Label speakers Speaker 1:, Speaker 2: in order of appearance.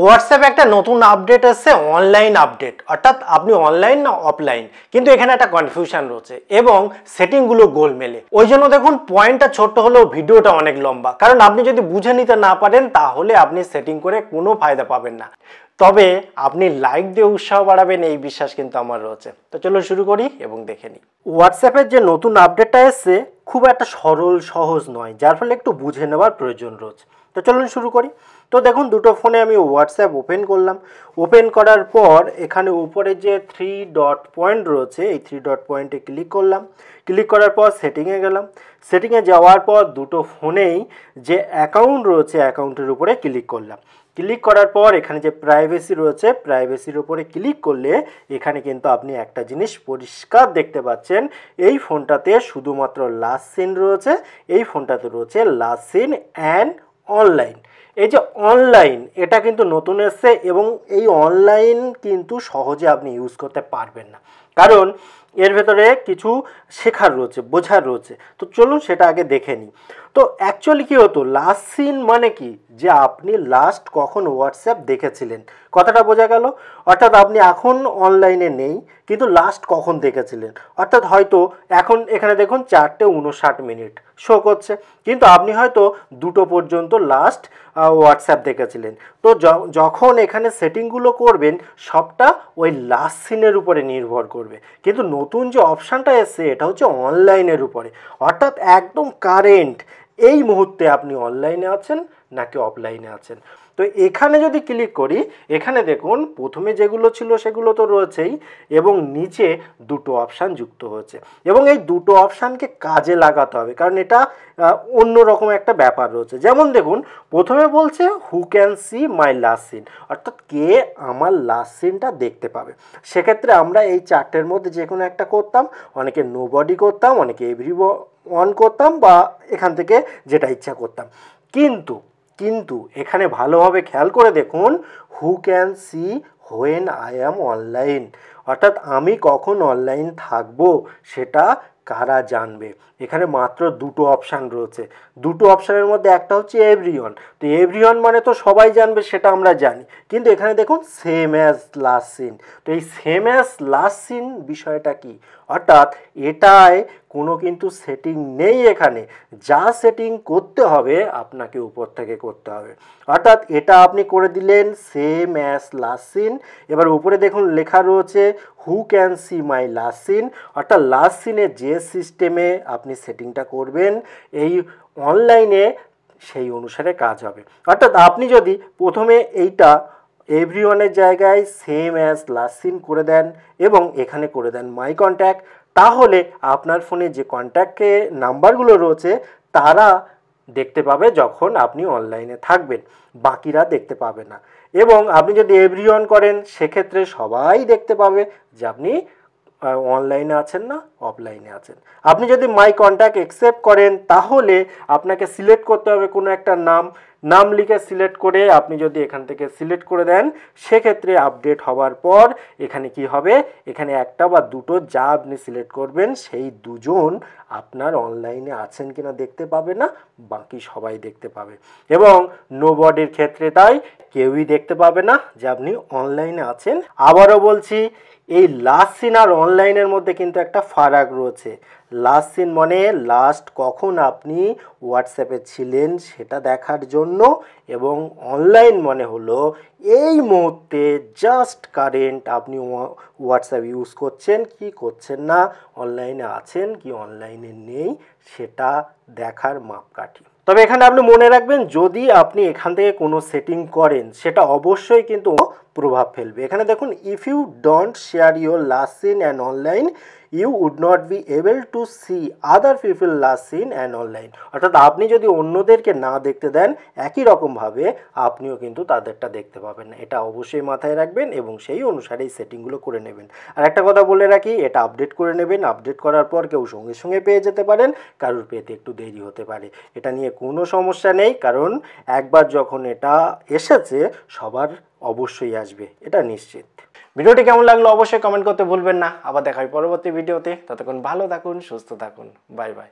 Speaker 1: হোয়াটসঅ্যাপে একটা নতুন আপডেট এসছে অনলাইন আপডেট অর্থাৎ আপনি অনলাইন না অফলাইন কিন্তু এখানে একটা কনফিউশন রয়েছে এবং সেটিংগুলো গোল মেলে ওই জন্য দেখুন পয়েন্টটা ছোট্ট হলেও ভিডিওটা অনেক লম্বা কারণ আপনি যদি বুঝে নিতে না পারেন তাহলে আপনি সেটিং করে কোনো ফায়দা পাবেন না তবে আপনি লাইক দিয়ে উৎসাহ বাড়াবেন এই বিশ্বাস কিন্তু আমার রয়েছে তো চলো শুরু করি এবং দেখে নিই হোয়াটসঅ্যাপের যে নতুন আপডেটটা এসছে খুব একটা সরল সহজ নয় যার ফলে একটু বুঝে নেওয়ার প্রয়োজন রয়েছে তো চলুন শুরু করি তো দেখুন দুটো ফোনে আমি হোয়াটসঅ্যাপ ওপেন করলাম ওপেন করার পর এখানে উপরে যে থ্রি ডট পয়েন্ট রয়েছে এই থ্রি ডট পয়েন্টে ক্লিক করলাম ক্লিক করার পর সেটিংয়ে গেলাম সেটিংয়ে যাওয়ার পর দুটো ফোনেই যে অ্যাকাউন্ট রয়েছে অ্যাকাউন্টের উপরে ক্লিক করলাম ক্লিক করার পর এখানে যে প্রাইভেসি রয়েছে প্রাইভেসির উপরে ক্লিক করলে এখানে কিন্তু আপনি একটা জিনিস পরিষ্কার দেখতে পাচ্ছেন এই ফোনটাতে শুধুমাত্র লাস্ট সিন রয়েছে এই ফোনটাতে রয়েছে লাস্ট সিন অ্যান্ড অনলাইন এই যে অনলাইন এটা কিন্তু নতুন এসছে এবং এই অনলাইন কিন্তু সহজে আপনি ইউজ করতে পারবেন না কারণ এর ভেতরে কিছু শেখার রয়েছে বোঝার রয়েছে তো চলুন সেটা আগে দেখে নিই তো অ্যাকচুয়ালি কী হতো লাস্ট সিন মানে কি যে আপনি লাস্ট কখন হোয়াটসঅ্যাপ দেখেছিলেন কথাটা বোঝা গেল অর্থাৎ আপনি এখন অনলাইনে নেই কিন্তু লাস্ট কখন দেখেছিলেন অর্থাৎ হয়তো এখন এখানে দেখুন চারটে উনষাট মিনিট শো করছে কিন্তু আপনি হয়তো দুটো পর্যন্ত লাস্ট হোয়াটসঅ্যাপ দেখেছিলেন তো যখন এখানে সেটিংগুলো করবেন সবটা ওই লাস্ট সিনের উপরে নির্ভর করবে কিন্তু নতুন যে অপশানটা এসছে এটা হচ্ছে অনলাইনের উপরে অর্থাৎ একদম কারেন্ট এই মুহূর্তে আপনি অনলাইনে আছেন নাকি অফলাইনে আছেন তো এখানে যদি ক্লিক করি এখানে দেখুন প্রথমে যেগুলো ছিল সেগুলো তো রয়েছেই এবং নিচে দুটো অপশান যুক্ত হয়েছে এবং এই দুটো অপশানকে কাজে লাগাতে হবে কারণ এটা অন্য রকম একটা ব্যাপার রয়েছে যেমন দেখুন প্রথমে বলছে who can see my last seen অর্থাৎ কে আমার লাস্ট সিনটা দেখতে পাবে সেক্ষেত্রে আমরা এই চারটের মধ্যে যে কোনো একটা করতাম অনেকে নো বডি করতাম অনেকে এভরি অন করতাম বা এখান থেকে যেটা ইচ্ছা করতাম কিন্তু কিন্তু এখানে ভালোভাবে খেয়াল করে দেখুন who can see when I am online অর্থাৎ আমি কখন অনলাইন থাকব সেটা কারা জানবে এখানে মাত্র দুটো অপশান রয়েছে দুটো অপশানের মধ্যে একটা হচ্ছে এভরিওয়ান তো এভরিওয়ান মানে তো সবাই জানবে সেটা আমরা জানি কিন্তু এখানে দেখুন সেম অ্যাজ লাস্ট সিন তো এই সেম অ্যাজ লাস্ট সিন বিষয়টা কি অর্থাৎ এটায় কোনো কিন্তু সেটিং নেই এখানে যা সেটিং করতে হবে আপনাকে উপর থেকে করতে হবে অর্থাৎ এটা আপনি করে দিলেন সেম অ্যাস লাস্ট সিন এবার উপরে দেখুন লেখা রয়েছে who can see my last seen অর্থাৎ লাস্ট সিনের যে সিস্টেমে আপনি সেটিংটা করবেন এই অনলাইনে সেই অনুসারে কাজ হবে অর্থাৎ আপনি যদি প্রথমে এইটা এভরি ওয়ানের জায়গায় সেম অ্যাজ লাস্ট সিন করে দেন এবং এখানে করে দেন মাই কন্ট্যাক্ট তাহলে আপনার ফোনে যে কন্ট্যাক্টে নাম্বারগুলো রয়েছে তারা দেখতে পাবে যখন আপনি অনলাইনে থাকবেন বাকিরা দেখতে পাবে না এবং আপনি যদি এভরিওয়ান করেন সেক্ষেত্রে সবাই দেখতে পাবে যে আপনি অনলাইনে আছেন না অফলাইনে আছেন আপনি যদি মাই কন্ট্যাক্ট অ্যাকসেপ্ট করেন তাহলে আপনাকে সিলেক্ট করতে হবে কোনো একটা নাম নাম লিখে সিলেক্ট করে আপনি যদি এখান থেকে সিলেক্ট করে দেন সেক্ষেত্রে আপডেট হওয়ার পর এখানে কি হবে এখানে একটা বা দুটো যা আপনি সিলেক্ট করবেন সেই দুজন আপনার অনলাইনে আছেন কি না দেখতে পাবে না বাকি সবাই দেখতে পাবে এবং নো বডির ক্ষেত্রে তাই কেউই দেখতে পাবে না যে আপনি অনলাইনে আছেন আবারও বলছি এই লাস্ট সিনার অনলাইনের মধ্যে কিন্তু একটা ফারাক রয়েছে লাস্ট সিন মানে লাস্ট কখন আপনি হোয়াটসঅ্যাপে ছিলেন সেটা দেখার জন্য এবং অনলাইন মানে হলো এই মুহূর্তে জাস্ট কারেন্ট আপনি হোয়াটসঅ্যাপ ইউজ করছেন কি করছেন না অনলাইনে আছেন কি অনলাইনে নেই সেটা দেখার মাপকাঠি তবে এখানে আপনি মনে রাখবেন যদি আপনি এখান থেকে কোনো সেটিং করেন সেটা অবশ্যই কিন্তু প্রভাব ফেলবে এখানে দেখুন if you don't share your last seen and online you would not be able to see other people last seen and online অর্থাৎ আপনি যদি অন্যদেরকে না দেখতে দেন একই রকমভাবে আপনিও কিন্তু তাদেরটা দেখতে পাবেন না এটা অবশ্যই মাথায় রাখবেন এবং সেই অনুসারে এই সেটিংগুলো করে নেবেন আর একটা কথা বলে রাখি এটা আপডেট করে নেবেন আপডেট করার পর কেউ সঙ্গে সঙ্গে পেয়ে যেতে পারেন কারোর পেতে একটু দেরি হতে পারে এটা নিয়ে কোনো সমস্যা নেই কারণ একবার যখন এটা এসেছে সবার অবশ্যই আসবে এটা নিশ্চিত ভিডিওটি কেমন লাগলো অবশ্যই কমেন্ট করতে ভুলবেন না আবার দেখা হয় পরবর্তী ভিডিওতে ততক্ষণ ভালো থাকুন সুস্থ থাকুন বাই বাই